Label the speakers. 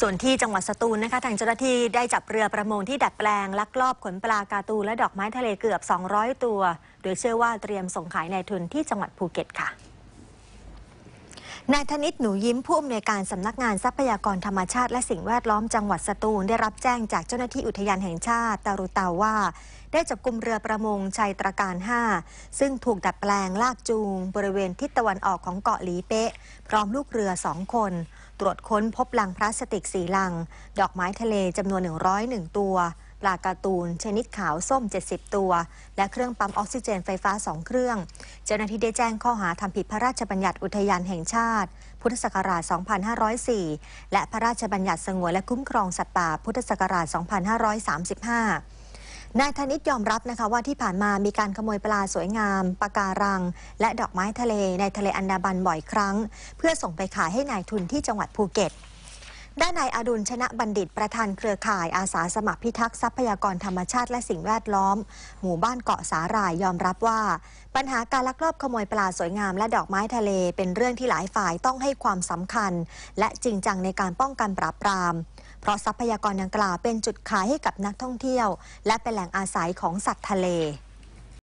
Speaker 1: ส่วนที่จังหวัดสตูลนะคะทางเจ้าหน้าที่ได้จับเรือประมงที่ดัดแปลงลักลอบขนปลากาตู และดอกไม้ทะเลเกือบ 200 ตัว โดยเชื่อว่าเตรียมส่งขายในทุนที่จังหวัดภูเก็ตค่ะนายธนิต หนูยิ้มผู้อำนวยการสำนักงานทรัพยากรธรรมชาติและสิ่งแวดล้อมจังหวัดสตูล ได้รับแจ้งจากเจ้าหน้าที่อุทยานแห่งชาติตารุเตาว่า ได้จับกลุ่มเรือประมงชัยตระการ 5 ซึ่งถูกดัดแปลงลากจูง บริเวณทิศตะวันออกของเกาะหลีเป๊ะ พร้อมลูกเรือสองคน ตรวจค้นพบลังพลาสติกสีลัง ดอกไม้ทะเลจำนวน101ตัวปลาการ์ตูนชนิดขาวส้ม 70 ตัว และเครื่องปั๊ม ออกซิเจนไฟฟ้า 2 เครื่อง เจ้าหน้าที่ได้แจ้งข้อหาทำผิดพระราชบัญญัติอุทยานแห่งชาติ พุทธศักราช 2504 และพระราชบัญญัติ สงวนและคุ้มครอง สัตว์ป่าพุทธศักราช 2535 นายธนิตยอมรับนะคะว่าที่ผ่านมามีการขโมยปลาสวยงามปะการัง และดอกไม้ทะเลในทะเลอันดามันบ่อยครั้ง เพื่อส่งไปขายให้นายทุนที่จังหวัดภูเก็ตด้านนายอดุลชนะบัณฑิต ประธานเครือข่ายอาสาสมัครพิทักษ์ทรัพยากรธรรมชาติและสิ่งแวดล้อม หมู่บ้านเกาะสาหร่ายยอมรับว่า ปัญหาการลักลอบขโมยปลาสวยงามและดอกไม้ทะเล เป็นเรื่องที่หลายฝ่ายต้องให้ความสำคัญ และจริงจังในการป้องกันปราบปราม เพราะทรัพยากรดังกล่าวเป็นจุดขายให้กับนักท่องเที่ยว และเป็นแหล่งอาศัยของสัตว์ทะเล